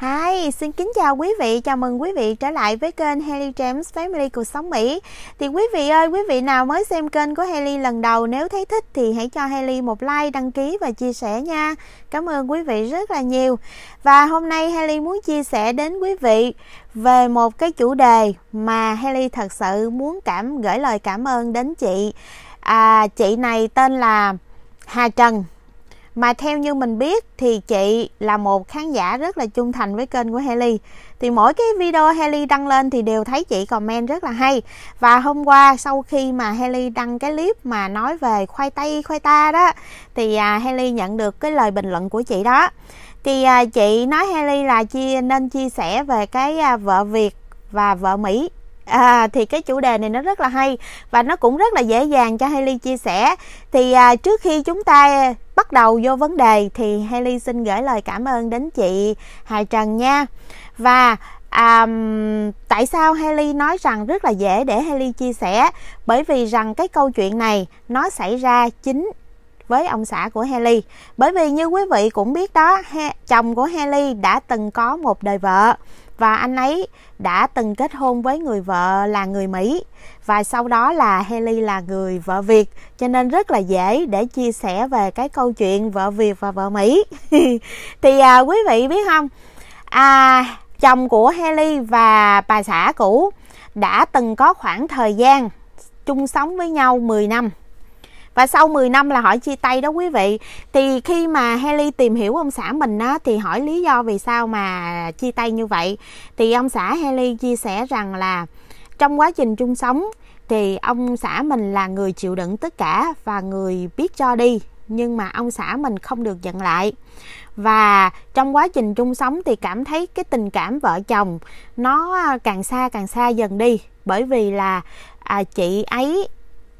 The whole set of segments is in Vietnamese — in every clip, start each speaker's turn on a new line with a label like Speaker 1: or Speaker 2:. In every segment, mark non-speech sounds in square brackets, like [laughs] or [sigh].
Speaker 1: Hi, xin kính chào quý vị, chào mừng quý vị trở lại với kênh Haley James Family Cuộc Sống Mỹ Thì quý vị ơi, quý vị nào mới xem kênh của Haley lần đầu, nếu thấy thích thì hãy cho Haley một like, đăng ký và chia sẻ nha Cảm ơn quý vị rất là nhiều Và hôm nay Haley muốn chia sẻ đến quý vị về một cái chủ đề mà Haley thật sự muốn cảm gửi lời cảm ơn đến chị à, Chị này tên là Hà Trần mà theo như mình biết thì chị là một khán giả rất là trung thành với kênh của Heli thì mỗi cái video Heli đăng lên thì đều thấy chị comment rất là hay và hôm qua sau khi mà Heli đăng cái clip mà nói về khoai tây khoai ta đó thì à, nhận được cái lời bình luận của chị đó thì à, chị nói Heli là chia nên chia sẻ về cái à, vợ Việt và vợ Mỹ À, thì cái chủ đề này nó rất là hay và nó cũng rất là dễ dàng cho Haley chia sẻ. Thì à, trước khi chúng ta bắt đầu vô vấn đề thì Haley xin gửi lời cảm ơn đến chị Hà Trần nha. Và à, tại sao Haley nói rằng rất là dễ để Haley chia sẻ? Bởi vì rằng cái câu chuyện này nó xảy ra chính với ông xã của Haley. Bởi vì như quý vị cũng biết đó, chồng của Haley đã từng có một đời vợ và anh ấy đã từng kết hôn với người vợ là người Mỹ và sau đó là Haley là người vợ Việt cho nên rất là dễ để chia sẻ về cái câu chuyện vợ Việt và vợ Mỹ [laughs] thì à, quý vị biết không à, chồng của Haley và bà xã cũ đã từng có khoảng thời gian chung sống với nhau 10 năm và sau 10 năm là họ chia tay đó quý vị thì khi mà Haley tìm hiểu ông xã mình á thì hỏi lý do vì sao mà chia tay như vậy thì ông xã Haley chia sẻ rằng là trong quá trình chung sống thì ông xã mình là người chịu đựng tất cả và người biết cho đi nhưng mà ông xã mình không được giận lại và trong quá trình chung sống thì cảm thấy cái tình cảm vợ chồng nó càng xa càng xa dần đi bởi vì là à, chị ấy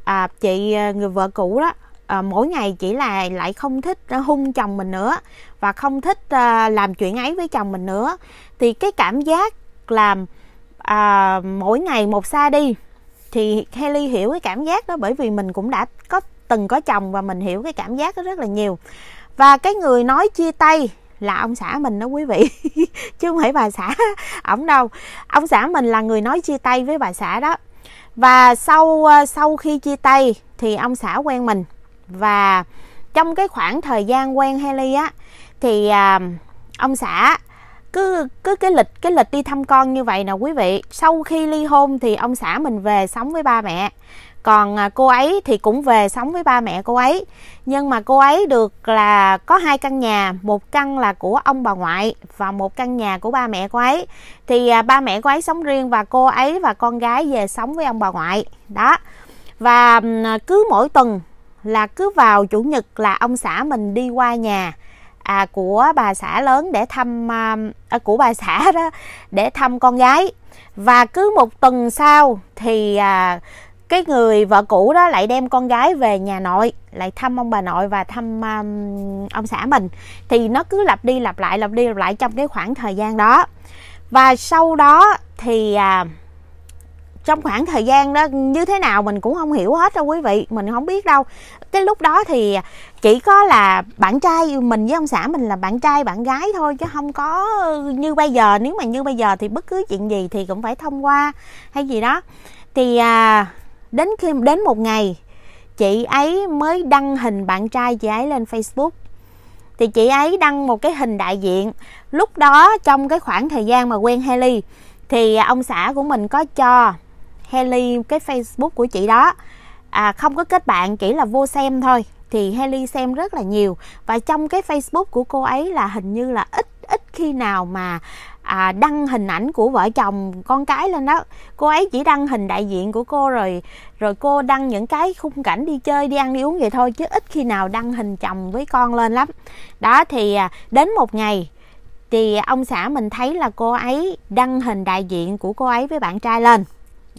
Speaker 1: à, chị à, người vợ cũ đó à, mỗi ngày chỉ là lại không thích à, hung chồng mình nữa và không thích à, làm chuyện ấy với chồng mình nữa thì cái cảm giác làm à, mỗi ngày một xa đi thì Haley hiểu cái cảm giác đó bởi vì mình cũng đã có từng có chồng và mình hiểu cái cảm giác đó rất là nhiều và cái người nói chia tay là ông xã mình đó quý vị [laughs] chứ không phải bà xã ổng đâu ông xã mình là người nói chia tay với bà xã đó và sau ờ, sau khi chia tay thì ông xã quen mình và trong cái khoảng thời gian quen Haley á thì à, ông xã cứ cứ cái lịch cái lịch đi thăm con như vậy nè quý vị sau khi ly hôn thì ông xã mình về sống với ba mẹ còn à, cô ấy thì cũng về sống với ba mẹ cô ấy nhưng mà cô ấy được là có hai căn nhà một căn là của ông bà ngoại và một căn nhà của ba mẹ cô ấy thì à, ba mẹ cô ấy sống riêng và cô ấy và con gái về sống với ông bà ngoại đó và à, cứ mỗi tuần là cứ vào chủ nhật là ông xã mình đi qua nhà à, của bà xã lớn để thăm à, à, của bà xã đó để thăm con gái và cứ một tuần sau thì à, cái người vợ cũ đó lại đem con gái về nhà nội lại thăm ông bà nội và thăm um, ông xã mình thì nó cứ lặp đi lặp lại lặp đi lặp lại trong cái khoảng thời gian đó và sau đó thì uh, trong khoảng thời gian đó như thế nào mình cũng không hiểu hết đâu quý vị mình không biết đâu cái lúc đó thì chỉ có là bạn trai mình với ông xã mình là bạn trai bạn gái thôi chứ không có như bây giờ nếu mà như bây giờ thì bất cứ chuyện gì thì cũng phải thông qua hay gì đó thì à, đến khi đến một ngày chị ấy mới đăng hình bạn trai chị ấy lên facebook thì chị ấy đăng một cái hình đại diện lúc đó trong cái khoảng thời gian mà quen Haley thì ông xã của mình có cho Haley cái Facebook của chị đó à, không có kết bạn chỉ là vô xem thôi thì Haley xem rất là nhiều và trong cái Facebook của cô ấy là hình như là ít ít khi nào mà à, đăng hình ảnh của vợ chồng con cái lên đó cô ấy chỉ đăng hình đại diện của cô rồi rồi cô đăng những cái khung cảnh đi chơi đi ăn đi uống vậy thôi chứ ít khi nào đăng hình chồng với con lên lắm đó thì à, đến một ngày thì ông xã mình thấy là cô ấy đăng hình đại diện của cô ấy với bạn trai lên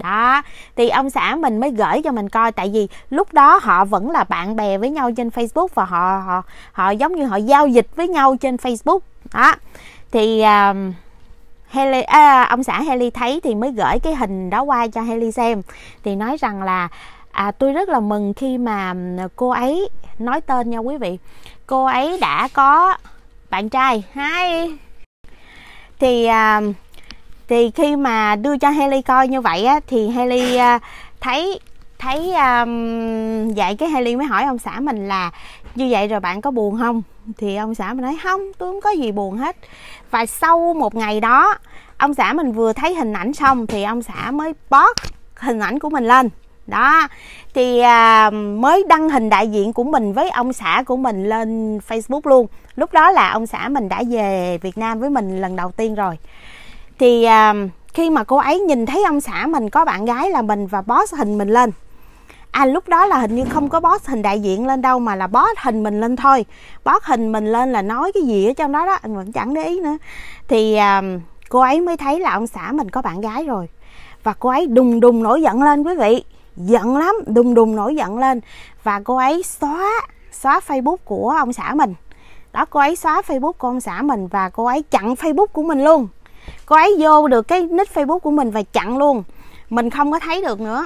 Speaker 1: đó thì ông xã mình mới gửi cho mình coi tại vì lúc đó họ vẫn là bạn bè với nhau trên facebook và họ họ họ giống như họ giao dịch với nhau trên facebook đó thì uh, um, Haley, à, ông xã Haley thấy thì mới gửi cái hình đó qua cho Haley xem thì nói rằng là à, tôi rất là mừng khi mà um, cô ấy nói tên nha quý vị cô ấy đã có bạn trai hai thì à, thì khi mà đưa cho Haley coi như vậy á thì Haley à, thấy thấy um, vậy cái Haley mới hỏi ông xã mình là như vậy rồi bạn có buồn không thì ông xã mình nói không tôi không có gì buồn hết và sau một ngày đó ông xã mình vừa thấy hình ảnh xong thì ông xã mới post hình ảnh của mình lên đó thì à, mới đăng hình đại diện của mình với ông xã của mình lên facebook luôn lúc đó là ông xã mình đã về việt nam với mình lần đầu tiên rồi thì à, khi mà cô ấy nhìn thấy ông xã mình có bạn gái là mình và boss hình mình lên à lúc đó là hình như không có boss hình đại diện lên đâu mà là boss hình mình lên thôi boss hình mình lên là nói cái gì ở trong đó đó anh vẫn chẳng để ý nữa thì à, cô ấy mới thấy là ông xã mình có bạn gái rồi và cô ấy đùng đùng nổi giận lên quý vị giận lắm đùng đùng nổi giận lên và cô ấy xóa xóa facebook của ông xã mình đó cô ấy xóa facebook của ông xã mình và cô ấy chặn facebook của mình luôn cô ấy vô được cái nick facebook của mình và chặn luôn mình không có thấy được nữa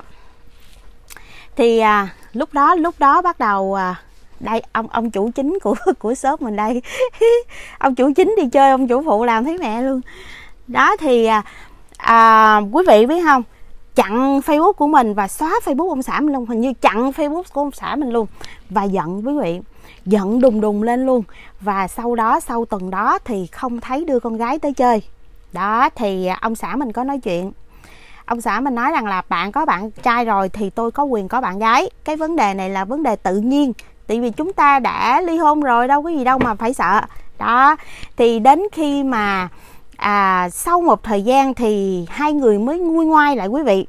Speaker 1: thì à, lúc đó lúc đó bắt đầu à, đây ông ông chủ chính của [laughs] của shop mình đây [laughs] ông chủ chính đi chơi ông chủ phụ làm thấy mẹ luôn đó thì à, à, quý vị biết không chặn facebook của mình và xóa facebook ông xã mình luôn hình như chặn facebook của ông xã mình luôn và giận quý vị giận đùng đùng lên luôn và sau đó sau tuần đó thì không thấy đưa con gái tới chơi đó thì à, ông xã mình có nói chuyện ông xã mình nói rằng là bạn có bạn trai rồi thì tôi có quyền có bạn gái cái vấn đề này là vấn đề tự nhiên tại vì chúng ta đã ly hôn rồi đâu có gì đâu mà phải sợ đó thì đến khi mà à, sau một thời gian thì hai người mới nguôi ngoai lại quý vị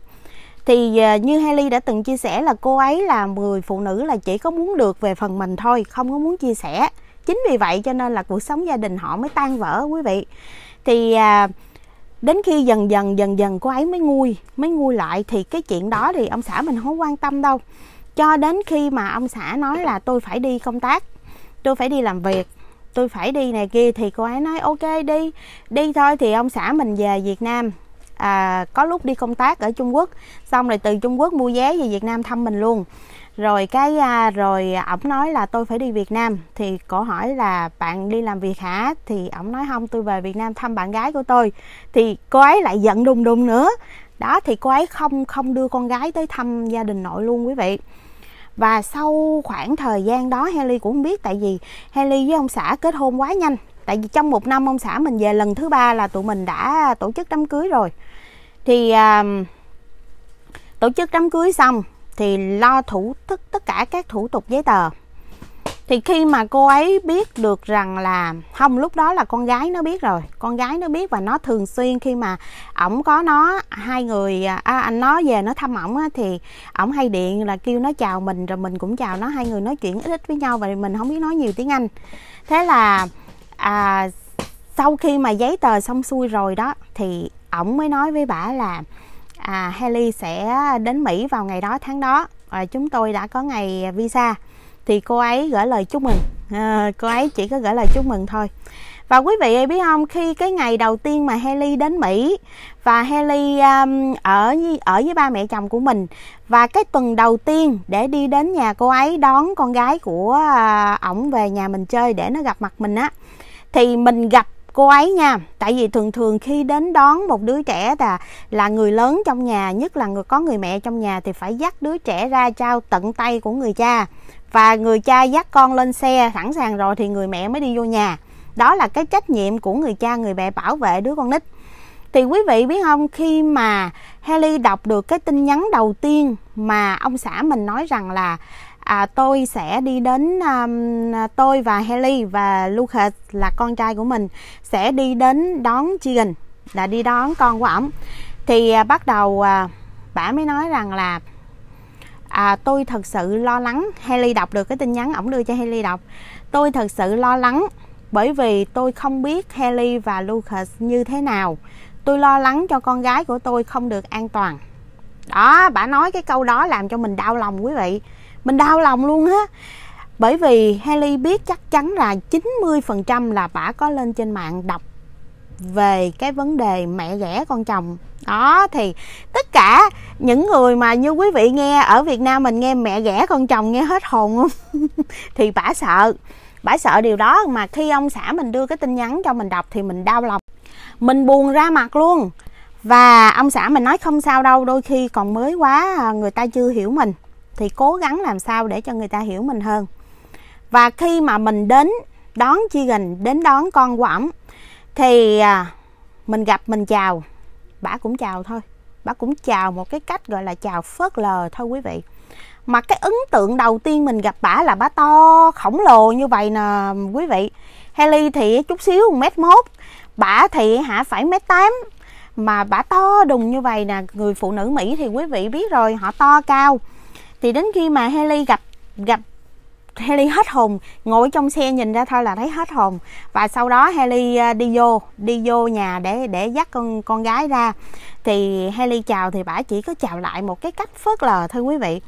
Speaker 1: thì à, như Haley đã từng chia sẻ là cô ấy là người phụ nữ là chỉ có muốn được về phần mình thôi không có muốn chia sẻ chính vì vậy cho nên là cuộc sống gia đình họ mới tan vỡ quý vị thì à, đến khi dần dần dần dần cô ấy mới nguôi mới nguôi lại thì cái chuyện đó thì ông xã mình không quan tâm đâu cho đến khi mà ông xã nói là tôi phải đi công tác tôi phải đi làm việc tôi phải đi này kia thì cô ấy nói ok đi đi thôi thì ông xã mình về việt nam à, có lúc đi công tác ở trung quốc xong rồi từ trung quốc mua vé về việt nam thăm mình luôn rồi cái à, rồi ổng nói là tôi phải đi Việt Nam thì cổ hỏi là bạn đi làm việc hả thì ổng nói không tôi về Việt Nam thăm bạn gái của tôi thì cô ấy lại giận đùng đùng nữa đó thì cô ấy không không đưa con gái tới thăm gia đình nội luôn quý vị và sau khoảng thời gian đó Haley cũng không biết tại vì Haley với ông xã kết hôn quá nhanh tại vì trong một năm ông xã mình về lần thứ ba là tụi mình đã tổ chức đám cưới rồi thì uh, tổ chức đám cưới xong thì lo thủ tức tất cả các thủ tục giấy tờ thì khi mà cô ấy biết được rằng là không lúc đó là con gái nó biết rồi con gái nó biết và nó thường xuyên khi mà ổng có nó hai người à, anh nó về nó thăm ổng thì ổng hay điện là kêu nó chào mình rồi mình cũng chào nó hai người nói chuyện ít ít với nhau và mình không biết nói nhiều tiếng anh thế là à, sau khi mà giấy tờ xong xuôi rồi đó thì ổng mới nói với bả là à, Haley sẽ đến Mỹ vào ngày đó tháng đó và chúng tôi đã có ngày visa thì cô ấy gửi lời chúc mừng à, cô ấy chỉ có gửi lời chúc mừng thôi và quý vị biết không khi cái ngày đầu tiên mà Haley đến Mỹ và Haley um, ở ở với ba mẹ chồng của mình và cái tuần đầu tiên để đi đến nhà cô ấy đón con gái của uh, ổng về nhà mình chơi để nó gặp mặt mình á thì mình gặp cô ấy nha tại vì thường thường khi đến đón một đứa trẻ là là người lớn trong nhà nhất là người có người mẹ trong nhà thì phải dắt đứa trẻ ra trao tận tay của người cha và người cha dắt con lên xe sẵn sàng rồi thì người mẹ mới đi vô nhà đó là cái trách nhiệm của người cha người mẹ bảo vệ đứa con nít thì quý vị biết không khi mà Haley đọc được cái tin nhắn đầu tiên mà ông xã mình nói rằng là à, tôi sẽ đi đến um, tôi và Haley và Lucas là con trai của mình sẽ đi đến đón Chigan là đi đón con của ổng thì à, bắt đầu à, bà mới nói rằng là à, tôi thật sự lo lắng Haley đọc được cái tin nhắn ổng đưa cho Haley đọc tôi thật sự lo lắng bởi vì tôi không biết Haley và Lucas như thế nào tôi lo lắng cho con gái của tôi không được an toàn đó bà nói cái câu đó làm cho mình đau lòng quý vị mình đau lòng luôn á bởi vì Haley biết chắc chắn là 90% là bả có lên trên mạng đọc về cái vấn đề mẹ ghẻ con chồng đó thì tất cả những người mà như quý vị nghe ở Việt Nam mình nghe mẹ ghẻ con chồng nghe hết hồn không [laughs] thì bả sợ bả sợ điều đó mà khi ông xã mình đưa cái tin nhắn cho mình đọc thì mình đau lòng mình buồn ra mặt luôn và ông xã mình nói không sao đâu đôi khi còn mới quá à, người ta chưa hiểu mình thì cố gắng làm sao để cho người ta hiểu mình hơn và khi mà mình đến đón chi gành đến đón con của ổng thì à, mình gặp mình chào bả cũng chào thôi bả cũng chào một cái cách gọi là chào phớt lờ thôi quý vị mà cái ấn tượng đầu tiên mình gặp bả là bả to khổng lồ như vậy nè quý vị Haley thì chút xíu mét mốt bả thì hả phải mét tám mà bả to đùng như vậy nè người phụ nữ mỹ thì quý vị biết rồi họ to cao thì đến khi mà Haley gặp gặp Haley hết hồn ngồi trong xe nhìn ra thôi là thấy hết hồn và sau đó Haley ờ, đi vô đi vô nhà để để dắt con con gái ra thì Haley chào thì bà chỉ có chào lại một cái cách phớt lờ thôi quý vị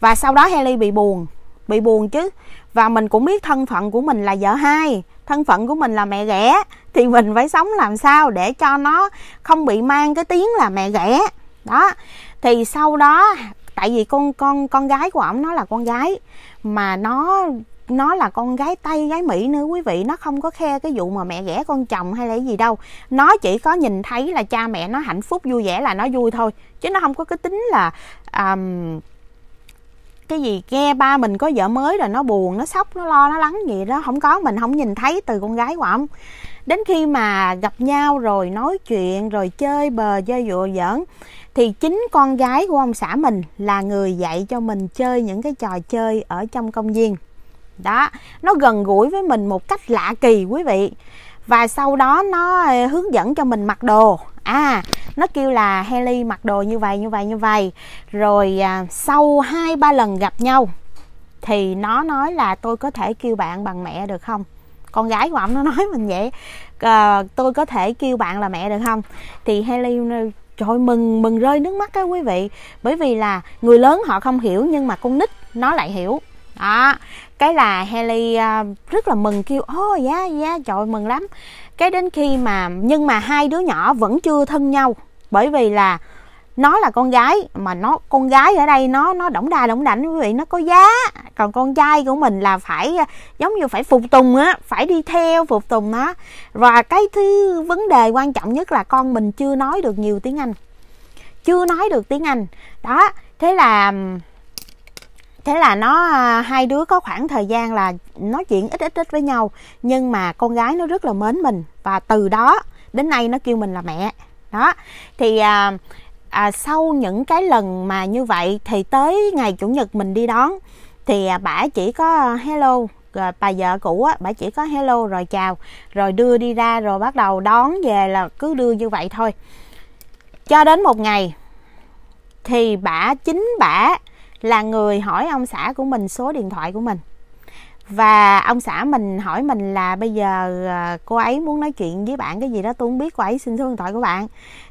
Speaker 1: và sau đó Haley bị buồn bị buồn chứ và mình cũng biết thân phận của mình là vợ hai thân phận của mình là mẹ ghẻ thì mình phải sống làm sao để cho nó không bị mang cái tiếng là mẹ ghẻ đó thì sau đó tại vì con con con gái của ổng nó là con gái mà nó nó là con gái tây gái mỹ nữa quý vị nó không có khe cái vụ mà mẹ ghẻ con chồng hay là gì đâu nó chỉ có nhìn thấy là cha mẹ nó hạnh phúc vui vẻ là nó vui thôi chứ nó không có cái tính là um, cái gì nghe ba mình có vợ mới rồi nó buồn nó sốc nó lo nó lắng gì đó không có mình không nhìn thấy từ con gái của ổng đến khi mà gặp nhau rồi nói chuyện rồi chơi bờ chơi dụa giỡn thì chính con gái của ông xã mình là người dạy cho mình chơi những cái trò chơi ở trong công viên đó nó gần gũi với mình một cách lạ kỳ quý vị và sau đó nó ờ, hướng dẫn cho mình mặc đồ à nó kêu là Haley mặc đồ như vậy như vậy như vậy rồi à, sau hai ba lần gặp nhau thì nó nói là tôi có thể kêu bạn bằng mẹ được không con gái của ông nó [laughs] nói mình vậy à, tôi có thể kêu bạn là mẹ được không thì Haley trời mừng mừng rơi nước mắt á quý vị bởi vì là người lớn họ không hiểu nhưng mà con nít nó lại hiểu đó cái là Haley à, rất là mừng kêu ô giá giá yeah, trời mừng lắm cái đến khi mà nhưng mà hai đứa nhỏ vẫn chưa thân nhau bởi vì là nó là con gái mà nó con gái ở đây nó nó đỏng đà đỏng đảnh quý vị nó có giá còn con trai của mình là phải à, giống như phải phục tùng á phải đi theo phục tùng nó và cái thứ vấn đề quan trọng nhất là con mình chưa nói được nhiều tiếng anh chưa nói được tiếng anh đó thế là thế là nó à, hai đứa có khoảng thời gian là nói chuyện ít ít ít với nhau nhưng mà con gái nó rất là mến mình và từ đó đến nay nó kêu mình là mẹ đó thì à, à, sau những cái lần mà như vậy thì tới ngày chủ nhật mình đi đón thì à, bà chỉ có à, hello rồi à, bà vợ cũ á bà chỉ có hello rồi chào rồi đưa đi ra rồi bắt đầu đón về là cứ đưa như vậy thôi cho đến một ngày thì bà chính bà là người hỏi ông xã của mình số điện thoại của mình và ông xã mình hỏi mình là bây giờ ờ, cô ấy muốn nói chuyện với bạn cái gì đó tôi không biết cô ấy xin số điện thoại của bạn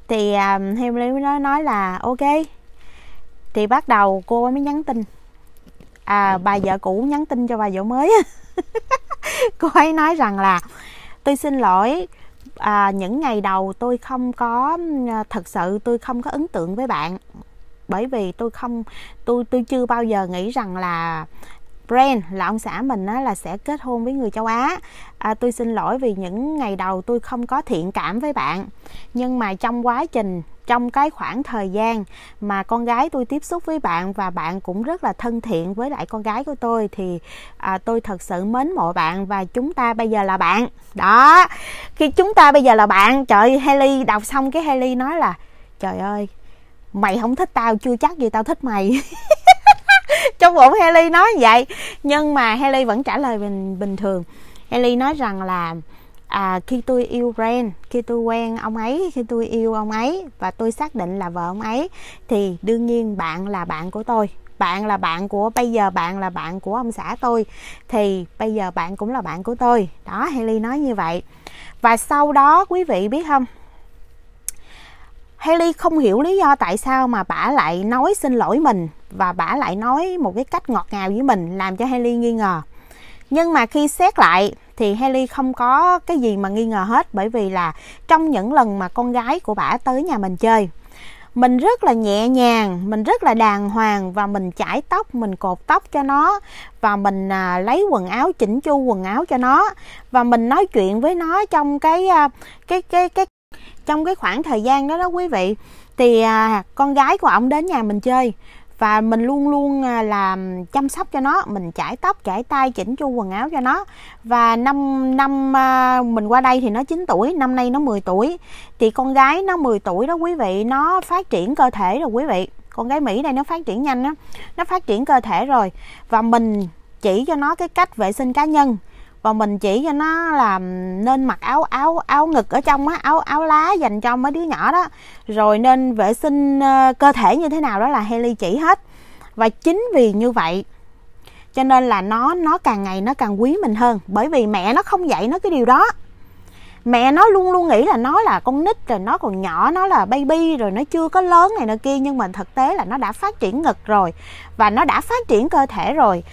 Speaker 1: thì um, mới nói, nói là ok thì bắt đầu cô ấy mới nhắn tin à, bà vợ cũ nhắn tin cho bà vợ mới [laughs] cô ấy nói rằng là tôi xin lỗi à, những ngày đầu tôi không có ờ, thật sự tôi không có ấn tượng với bạn bởi vì tôi không tôi tôi chưa bao giờ nghĩ rằng là brand là ông xã mình á, là sẽ kết hôn với người châu á à, tôi xin lỗi vì những ngày đầu tôi không có thiện cảm với bạn nhưng mà trong quá trình trong cái khoảng thời gian mà con gái tôi tiếp xúc với bạn và bạn cũng rất là thân thiện với lại con gái của tôi thì à, tôi thật sự mến mộ bạn và chúng ta bây giờ là bạn đó khi chúng ta bây giờ là bạn trời Haley đọc xong cái Haley nói là trời ơi mày không thích tao chưa chắc gì tao thích mày [laughs] [laughs] trong bụng Haley nói vậy nhưng mà Haley vẫn trả lời bình bình thường Haley nói rằng là à, khi tôi yêu Ren khi tôi quen ông ấy khi tôi yêu ông ấy và tôi xác định là vợ ông ấy thì đương nhiên bạn là bạn của tôi bạn là bạn của bây giờ bạn là bạn của ông xã tôi thì bây giờ bạn cũng là bạn của tôi đó Haley nói như vậy và sau đó quý vị biết không Haley không hiểu lý do tại sao mà bà lại nói xin lỗi mình và bả lại nói một cái cách ngọt ngào với mình làm cho Haley nghi ngờ nhưng mà khi xét lại thì Haley không có cái gì mà nghi ngờ hết bởi vì là trong những lần mà con gái của bả tới nhà mình chơi mình rất là nhẹ nhàng mình rất là đàng hoàng và mình chải tóc mình cột tóc cho nó và mình à, lấy quần áo chỉnh chu quần áo cho nó và mình nói chuyện với nó trong cái à, cái cái cái trong cái khoảng thời gian đó đó quý vị thì à, con gái của ông đến nhà mình chơi và mình luôn luôn à, làm chăm sóc cho nó mình chải tóc chải tay chỉnh chu quần áo cho nó và năm năm à, mình qua đây thì nó 9 tuổi năm nay nó 10 tuổi thì con gái nó 10 tuổi đó quý vị nó phát triển cơ thể rồi quý vị con gái Mỹ này nó phát triển nhanh đó nó phát triển cơ thể rồi và mình chỉ cho nó cái cách vệ sinh cá nhân và mình chỉ cho nó là nên mặc áo áo áo ngực ở trong á áo áo lá dành cho mấy đứa nhỏ đó rồi nên vệ sinh ờ, cơ thể như thế nào đó là Haley chỉ hết và chính vì như vậy cho nên là nó nó càng ngày nó càng quý mình hơn bởi vì mẹ nó không dạy nó cái điều đó mẹ nó luôn luôn nghĩ là nó là con nít rồi nó còn nhỏ nó là baby rồi nó chưa có lớn này nọ kia nhưng mà thực tế là nó đã phát triển ngực rồi và nó đã phát triển cơ thể rồi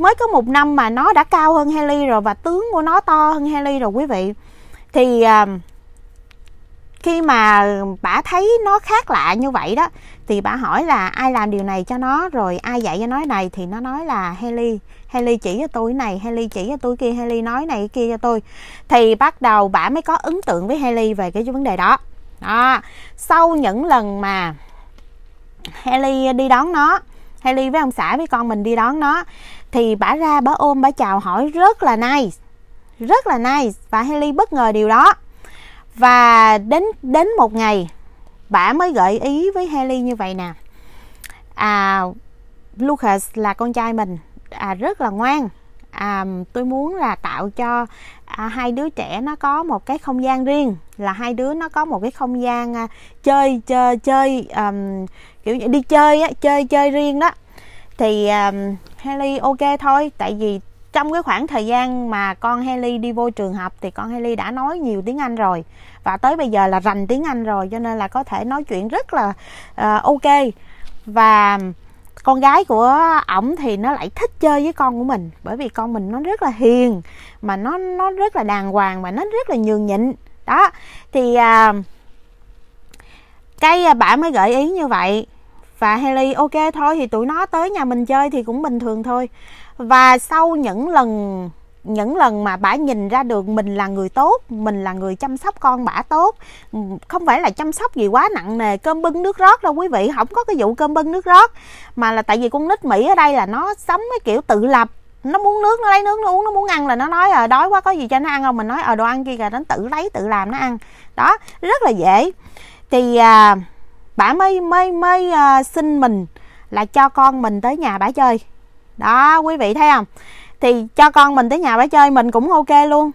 Speaker 1: mới có một năm mà nó đã cao hơn Haley rồi và tướng của nó to hơn Haley rồi quý vị thì à, khi mà bà thấy nó khác lạ như vậy đó thì bà hỏi là ai làm điều này cho nó rồi ai dạy cho nó này thì nó nói là Haley Haley chỉ cho tôi này Haley chỉ cho tôi kia Haley nói này kia cho tôi thì bắt đầu bà mới có ấn tượng với Haley về cái vấn đề đó đó sau những lần mà Haley đi đón nó Haley với ông xã với con mình đi đón nó thì bả ra bả ôm bả chào hỏi rất là nice rất là nice và Haley bất ngờ điều đó và đến đến một ngày bả mới gợi ý với Haley như vậy nè à Lucas là con trai mình à, rất là ngoan à, tôi muốn là tạo cho à, hai đứa trẻ nó có một cái không gian riêng là hai đứa nó có một cái không gian à, chơi chơi chơi um, kiểu như đi chơi á, chơi chơi riêng đó thì um, Haley ok thôi tại vì trong cái khoảng thời gian mà con Haley đi vô trường học thì con Haley đã nói nhiều tiếng Anh rồi và tới bây giờ là rành tiếng Anh rồi cho nên là có thể nói chuyện rất là uh, ok và con gái của ổng thì nó lại thích chơi với con của mình bởi vì con mình nó rất là hiền mà nó nó rất là đàng hoàng và nó rất là nhường nhịn đó thì uh, cái à, bà mới gợi ý như vậy và Haley ok thôi thì tụi nó tới nhà mình chơi thì cũng bình thường thôi và sau những lần những lần mà bả nhìn ra được mình là người tốt mình là người chăm sóc con bả tốt không phải là chăm sóc gì quá nặng nề cơm bưng nước rót đâu quý vị không có cái vụ cơm bưng nước rót mà là tại vì con nít mỹ ở đây là nó sống cái kiểu tự lập nó muốn nước nó lấy nước nó uống nó muốn ăn là nó nói ờ à, đói quá có gì cho nó ăn không mình nói ờ à, đồ ăn kia kìa nó tự lấy tự làm nó ăn đó rất là dễ thì à, bà mới mới mới uh, xin mình là cho con mình tới nhà bà chơi đó quý vị thấy không thì cho con mình tới nhà bà chơi mình cũng ok luôn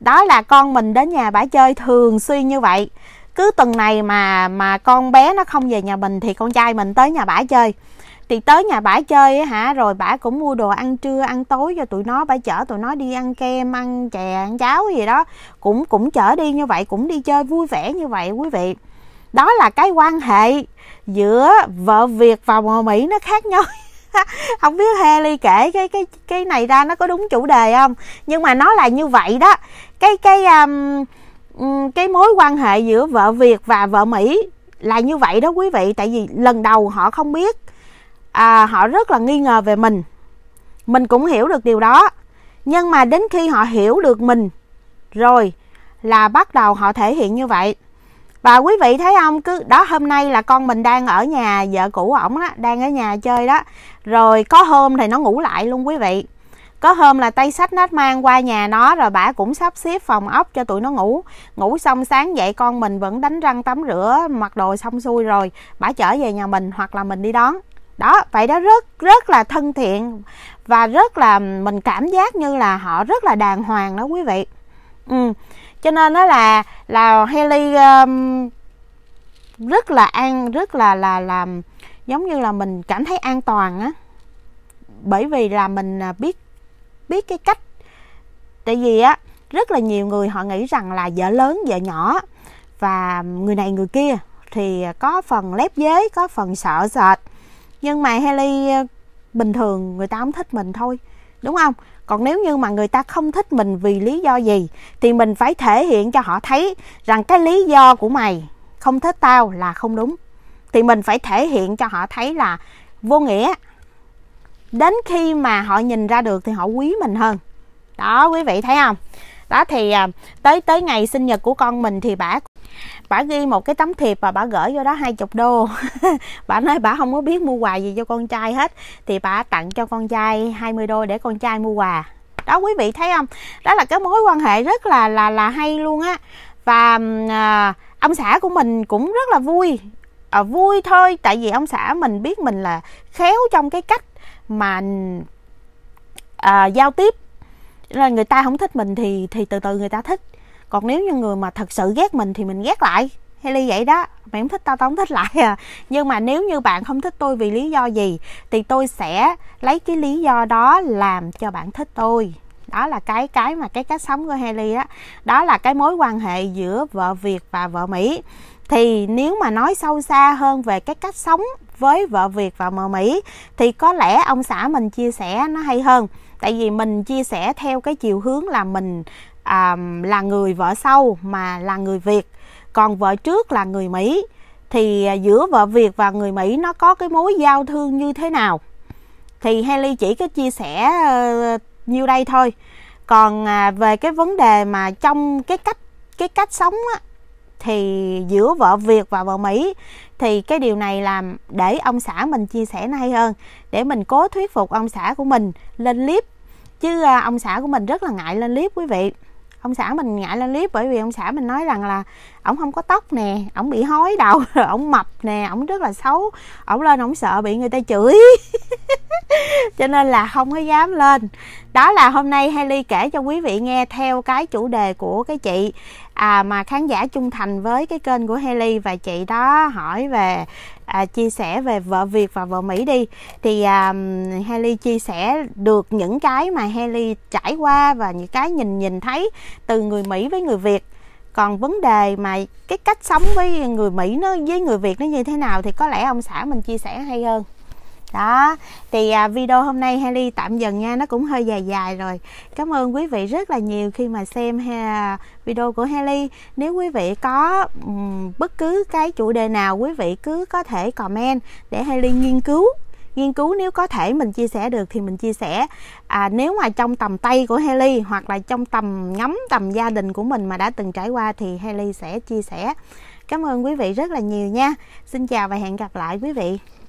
Speaker 1: đó là con mình đến nhà bà chơi thường xuyên như vậy cứ tuần này mà mà con bé nó không về nhà mình thì con trai mình tới nhà bả chơi thì tới nhà bả chơi hả rồi bả cũng mua đồ ăn trưa ăn tối cho tụi nó bả chở tụi nó đi ăn kem ăn chè ăn cháo gì đó cũng cũng chở đi như vậy cũng đi chơi vui vẻ như vậy quý vị đó là cái quan hệ giữa vợ việt và người mỹ nó khác nhau [laughs] không biết Haley kể cái cái cái này ra nó có đúng chủ đề không nhưng mà nó là như vậy đó cái cái um, cái mối quan hệ giữa vợ Việt và vợ Mỹ là như vậy đó quý vị tại vì lần đầu họ không biết à, họ rất là nghi ngờ về mình mình cũng hiểu được điều đó nhưng mà đến khi họ hiểu được mình rồi là bắt đầu họ thể hiện như vậy và quý vị thấy không cứ đó hôm nay là con mình đang ở nhà vợ cũ ổng á đang ở nhà chơi đó rồi có hôm thì nó ngủ lại luôn quý vị có hôm là tay sách nó mang qua nhà nó rồi bà cũng sắp xếp phòng ốc cho tụi nó ngủ ngủ xong sáng dậy con mình vẫn đánh răng tắm rửa mặc đồ xong xuôi rồi bà trở về nhà mình hoặc là mình đi đón đó vậy đó rất rất là thân thiện và rất là mình cảm giác như là họ rất là đàng hoàng đó quý vị ừ cho nên nó là là Haley um, rất là an rất là là làm giống như là mình cảm thấy an toàn á bởi vì là mình à, biết biết cái cách tại vì á rất là nhiều người họ nghĩ rằng là vợ lớn vợ nhỏ và người này người kia thì có phần lép dế có phần sợ sệt nhưng mà Haley ờ, bình thường người ta không thích mình thôi đúng không còn nếu như mà người ta không thích mình vì lý do gì thì mình phải thể hiện cho họ thấy rằng cái lý do của mày không thích tao là không đúng thì mình phải thể hiện cho họ thấy là vô nghĩa đến khi mà họ nhìn ra được thì họ quý mình hơn đó quý vị thấy không đó thì à, tới tới ngày sinh nhật của con mình thì bà bà ghi một cái tấm thiệp và bà gửi vô đó hai chục đô [laughs] bà nói bà không có biết mua quà gì cho con trai hết thì bà tặng cho con trai 20 đô để con trai mua quà đó quý vị thấy không đó là cái mối quan hệ rất là là là hay luôn á và à, ông xã của mình cũng rất là vui à, vui thôi tại vì ông xã mình biết mình là khéo trong cái cách mà à, giao tiếp là người ta không thích mình thì thì từ từ người ta thích còn nếu như người mà thật sự ghét mình thì mình ghét lại hay ly vậy đó mày không thích tao tao không thích lại à nhưng mà nếu như bạn không thích tôi vì lý do gì thì tôi sẽ lấy cái lý do đó làm cho bạn thích tôi đó là cái cái mà cái cách sống của Haley á đó. đó là cái mối quan hệ giữa vợ Việt và vợ Mỹ thì nếu mà nói sâu xa hơn về cái cách sống với vợ Việt và vợ Mỹ thì có lẽ ông xã mình chia sẻ nó hay hơn tại vì mình chia sẻ theo cái chiều hướng là mình à, là người vợ sau mà là người việt còn vợ trước là người mỹ thì à, giữa vợ việt và người mỹ nó có cái mối giao thương như thế nào thì Haley chỉ có chia sẻ uh, nhiêu đây thôi còn uh, về cái vấn đề mà trong cái cách cái cách sống á, thì giữa vợ Việt và vợ Mỹ thì cái điều này làm để ông xã mình chia sẻ nay hơn để mình cố thuyết phục ông xã của mình lên clip chứ à, ông xã của mình rất là ngại lên clip quý vị ông xã mình ngại lên clip bởi vì ông xã mình nói rằng là ổng không có tóc nè ổng bị hói đầu rồi [laughs] ổng mập nè ổng rất là xấu ổng lên ổng sợ bị người ta chửi [laughs] cho nên là không có dám lên đó là hôm nay Haley kể cho quý vị nghe theo cái chủ đề của cái chị à, mà khán giả trung thành với cái kênh của Haley và chị đó hỏi về à, chia sẻ về vợ Việt và vợ Mỹ đi thì à, Haley chia sẻ được những cái mà Haley trải qua và những cái nhìn nhìn thấy từ người Mỹ với người Việt còn vấn đề mà cái cách sống với người Mỹ nó với người Việt nó như thế nào thì có lẽ ông xã mình chia sẻ hay hơn đó thì à, video hôm nay Haley tạm dừng nha nó cũng hơi dài dài rồi cảm ơn quý vị rất là nhiều khi mà xem ha, video của Haley nếu quý vị có um, bất cứ cái chủ đề nào quý vị cứ có thể comment để Haley nghiên cứu nghiên cứu nếu có thể mình chia sẻ được thì mình chia sẻ à, nếu mà trong tầm tay của Haley hoặc là trong tầm ngắm tầm gia đình của mình mà đã từng trải qua thì Haley sẽ chia sẻ cảm ơn quý vị rất là nhiều nha xin chào và hẹn gặp lại quý vị